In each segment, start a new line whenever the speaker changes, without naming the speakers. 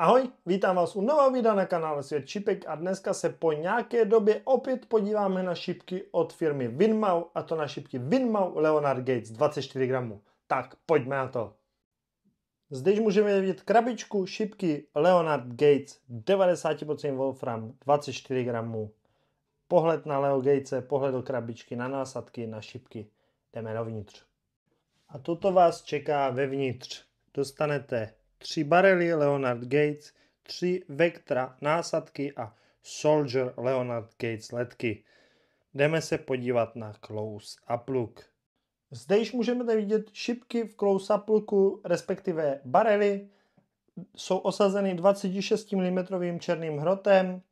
Ahoj, vítám vás u nového videa na kanále Svět čipek a dneska se po nějaké době opět podíváme na šipky od firmy Winmau a to na šipky Winmau Leonard Gates 24 gramů. Tak pojďme na to. Zdež můžeme vidět krabičku šipky Leonard Gates 90% Wolfram 24 gramů. Pohled na Leo Gatese, pohled do krabičky, na násadky, na šipky. Jdeme dovnitř. A toto vás čeká vevnitř. Dostanete tři barely Leonard Gates, tři Vectra násadky a Soldier Leonard Gates letky. Jdeme se podívat na close up look. Zde již můžeme vidět šipky v close up looku, respektive barely. Jsou osazeny 26 mm černým hrotem,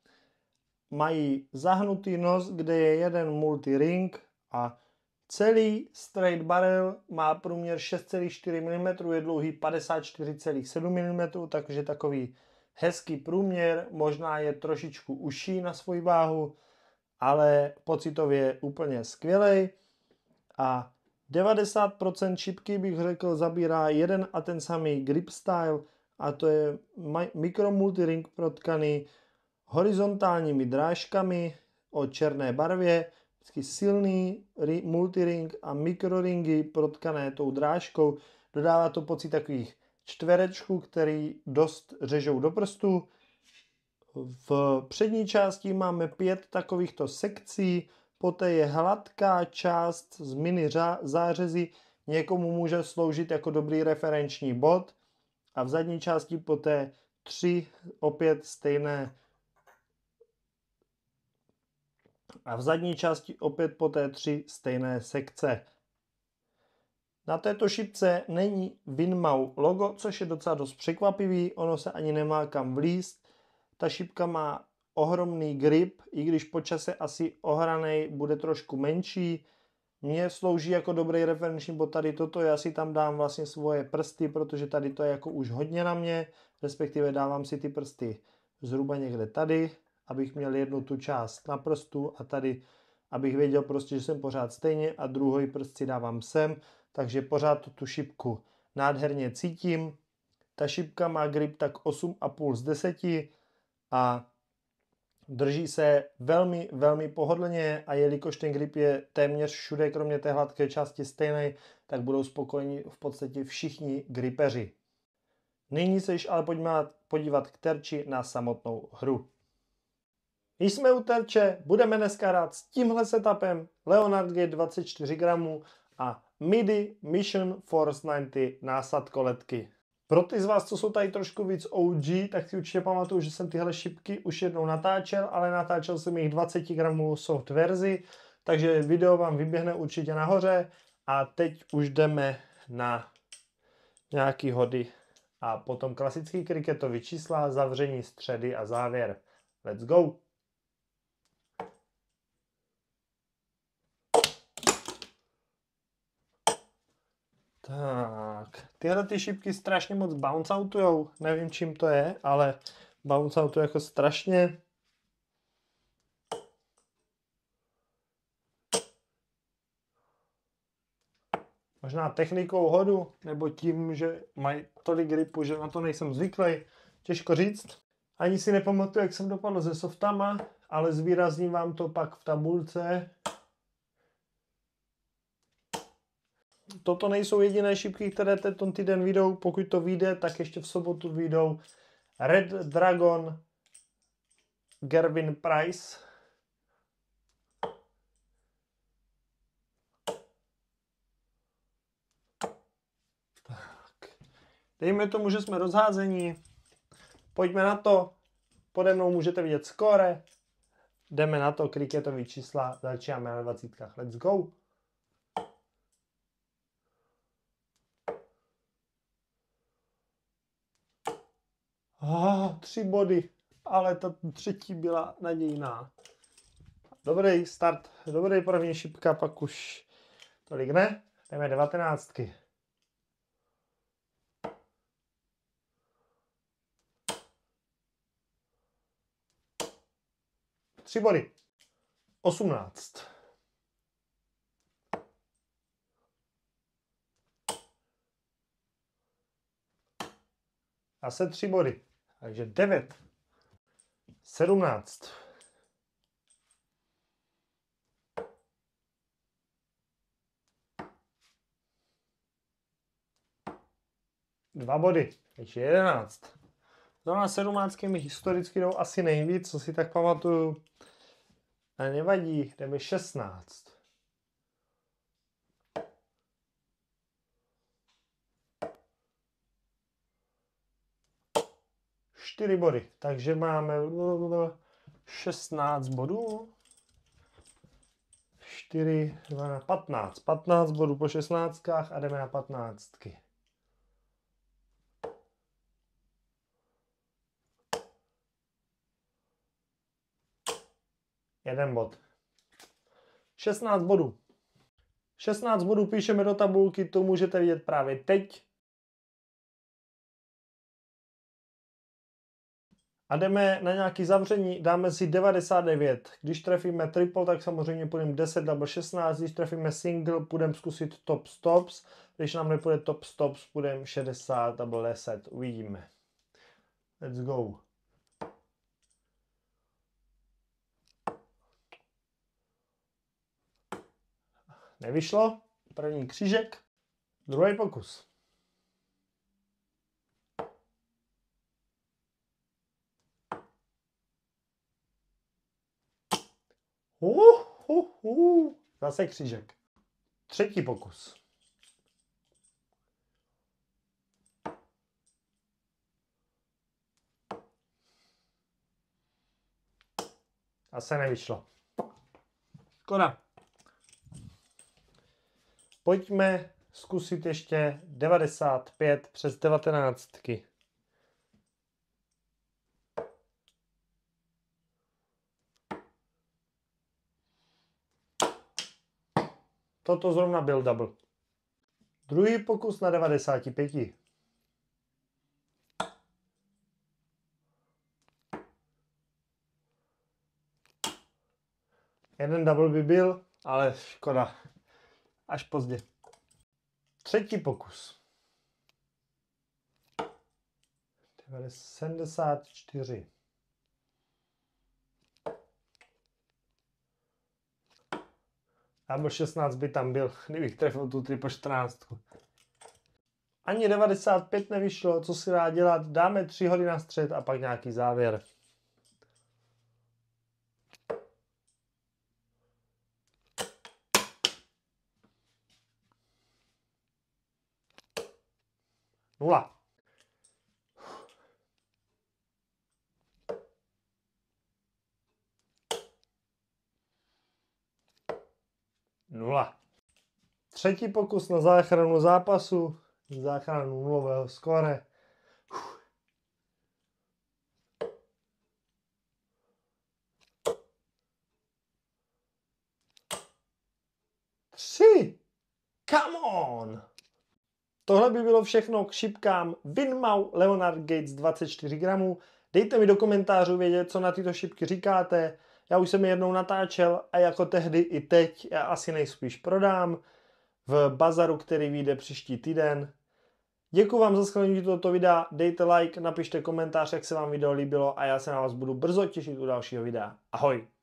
mají zahnutý nos, kde je jeden multi ring a Celý straight barrel má průměr 6,4 mm, je dlouhý 54,7 mm, takže takový hezký průměr, možná je trošičku užší na svoji váhu, ale pocitově úplně skvělej. A 90% šipky bych řekl zabírá jeden a ten samý grip style a to je ring protkany horizontálními drážkami o černé barvě, silný multiring a mikroringy protkané tou drážkou. Dodává to pocit takových čtverečků, který dost řežou do prstu. V přední části máme pět takovýchto sekcí, poté je hladká část z mini zářezy, někomu může sloužit jako dobrý referenční bod a v zadní části poté tři opět stejné a v zadní části opět poté tři stejné sekce. Na této šipce není Winmau logo, což je docela dost překvapivý, ono se ani nemá kam vlíst. Ta šipka má ohromný grip, i když po čase asi ohranej bude trošku menší. Mně slouží jako dobrý referenční bod tady toto, já si tam dám vlastně svoje prsty, protože tady to je jako už hodně na mě, respektive dávám si ty prsty zhruba někde tady, abych měl jednu tu část na prstu a tady, abych věděl prostě, že jsem pořád stejně a druhý prst si dávám sem, takže pořád tu šipku nádherně cítím. Ta šipka má grip tak 8,5 z 10 a drží se velmi, velmi pohodlně a jelikož ten grip je téměř všude, kromě té hladké části stejný, tak budou spokojeni v podstatě všichni gripeři. Nyní se již ale pojďme podívat k terči na samotnou hru. Když jsme u terče, budeme dneska rád s tímhle setupem Leonard g 24 gramů a MIDI Mission Force 90 násad koletky. Pro ty z vás, co jsou tady trošku víc OG, tak si určitě pamatuju, že jsem tyhle šipky už jednou natáčel, ale natáčel jsem jich 20 gramů soft verzi, takže video vám vyběhne určitě nahoře a teď už jdeme na nějaký hody a potom klasický kriketový čísla, zavření středy a závěr. Let's go! Tak, tyhle ty šipky strašně moc bounce outujou, nevím čím to je, ale bounce outuje jako strašně. Možná technikou hodu, nebo tím, že mají tolik gripu, že na to nejsem zvyklý, těžko říct. Ani si nepamatuju, jak jsem dopadl se softama, ale zvýrazním vám to pak v tabulce, toto nejsou jediné šipky, které tento týden vyjdou. Pokud to vyjde, tak ještě v sobotu vyjdou Red Dragon Gerwin Price. Tak. Dejme tomu, že jsme rozházení. Pojďme na to. Pode mnou můžete vidět skore. Jdeme na to, kriketový čísla, začínáme na 20. Let's go! Ah, tři body, ale ta třetí byla nadějná. Dobrý start, dobrý první šipka, pak už tolik ne. Jdeme devatenáctky. Tři body. Osmnáct. A se tři body. Takže 9. 17. 2 body, takže 11. No a 17 mi historicky jdou asi nejvíc, co si tak pamatuju. A nevadí, jdeme 16. 4 body. Takže máme 16 no, no, no, bodů. 4, 12, 15. 15 bodů po 16 a jdeme na 15. Jeden bod. 16 bodů. 16 bodů píšeme do tabulky, to můžete vidět právě teď. a jdeme na nějaký zavření, dáme si 99. Když trefíme triple, tak samozřejmě půjdeme 10, double 16, když trefíme single, půjdeme zkusit top stops, když nám nepůjde top stops, půjdeme 60, double 10, uvidíme. Let's go. Nevyšlo, první křížek, druhý pokus. Zase křížek. Třetí pokus. A se nevyšlo. Škoda. Pojďme zkusit ještě 95 přes 19. Toto zrovna byl double. Druhý pokus na 95. Jeden double by byl, ale škoda. Až pozdě. Třetí pokus. 74. Double 16 by tam byl, kdybych trefil tu triple 14. Ani 95 nevyšlo, co si dá dělat, dáme 3 hody na střed a pak nějaký závěr. Nula. nula. Třetí pokus na záchranu zápasu, záchranu nulového skore. Tři! Come on! Tohle by bylo všechno k šipkám Winmau Leonard Gates 24 gramů. Dejte mi do komentářů vědět, co na tyto šipky říkáte. Já už jsem je jednou natáčel a jako tehdy i teď já asi nejspíš prodám v bazaru, který vyjde příští týden. Děkuji vám za sklenutí tohoto videa, dejte like, napište komentář, jak se vám video líbilo a já se na vás budu brzo těšit u dalšího videa. Ahoj!